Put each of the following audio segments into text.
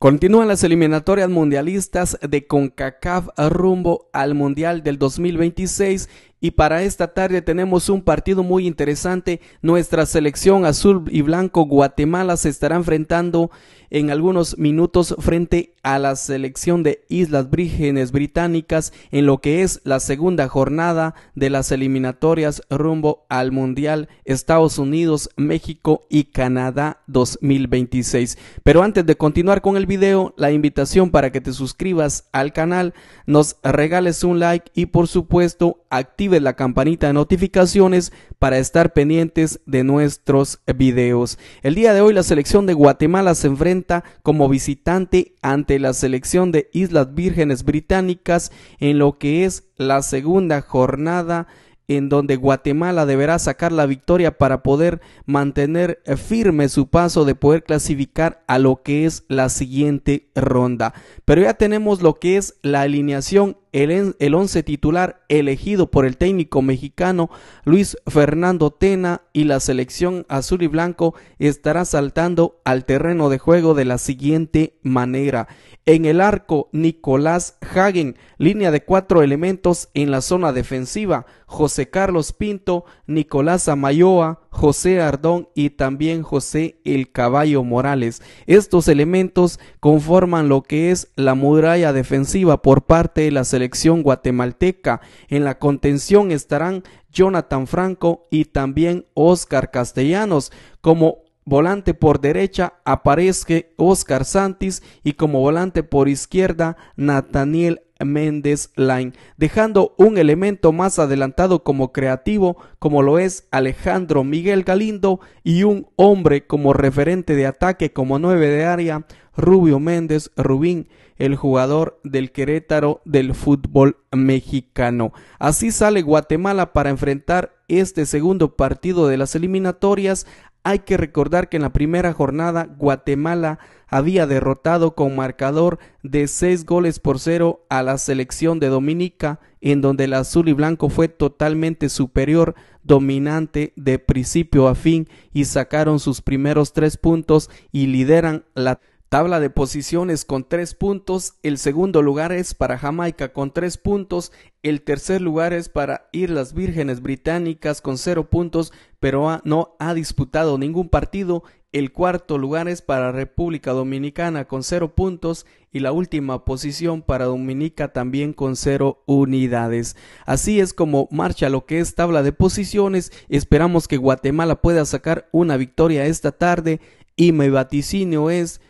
Continúan las eliminatorias mundialistas de CONCACAF rumbo al Mundial del 2026 y para esta tarde tenemos un partido muy interesante. Nuestra selección azul y blanco Guatemala se estará enfrentando en algunos minutos frente a la selección de Islas Brígenes Británicas en lo que es la segunda jornada de las eliminatorias rumbo al Mundial Estados Unidos, México y Canadá 2026. Pero antes de continuar con el video, la invitación para que te suscribas al canal, nos regales un like y por supuesto activa de la campanita de notificaciones para estar pendientes de nuestros videos. El día de hoy la selección de Guatemala se enfrenta como visitante ante la selección de Islas Vírgenes Británicas en lo que es la segunda jornada en donde Guatemala deberá sacar la victoria para poder mantener eh, firme su paso de poder clasificar a lo que es la siguiente ronda. Pero ya tenemos lo que es la alineación el, once titular elegido por el técnico mexicano Luis Fernando Tena y la selección azul y blanco estará saltando al terreno de juego de la siguiente manera. En el arco, Nicolás Hagen, línea de cuatro elementos en la zona defensiva, José Carlos Pinto, Nicolás Amayoa, José Ardón y también José El Caballo Morales. Estos elementos conforman lo que es la muralla defensiva por parte de la selección guatemalteca. En la contención estarán Jonathan Franco y también Oscar Castellanos. Como volante por derecha aparece Oscar Santis y como volante por izquierda Nathaniel Méndez Line, dejando un elemento más adelantado como creativo, como lo es Alejandro Miguel Galindo, y un hombre como referente de ataque como nueve de área, Rubio Méndez Rubín, el jugador del Querétaro del fútbol mexicano. Así sale Guatemala para enfrentar este segundo partido de las eliminatorias hay que recordar que en la primera jornada Guatemala había derrotado con marcador de 6 goles por cero a la selección de Dominica, en donde el azul y blanco fue totalmente superior, dominante de principio a fin y sacaron sus primeros tres puntos y lideran la Tabla de posiciones con tres puntos. El segundo lugar es para Jamaica con tres puntos. El tercer lugar es para Islas Vírgenes Británicas con cero puntos, pero no ha disputado ningún partido. El cuarto lugar es para República Dominicana con cero puntos y la última posición para Dominica también con cero unidades. Así es como marcha lo que es tabla de posiciones. Esperamos que Guatemala pueda sacar una victoria esta tarde y mi vaticinio es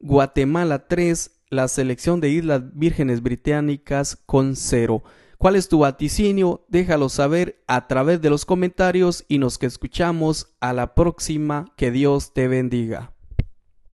Guatemala 3, la selección de Islas Vírgenes Británicas con cero ¿Cuál es tu vaticinio? Déjalo saber a través de los comentarios y nos que escuchamos a la próxima. Que Dios te bendiga.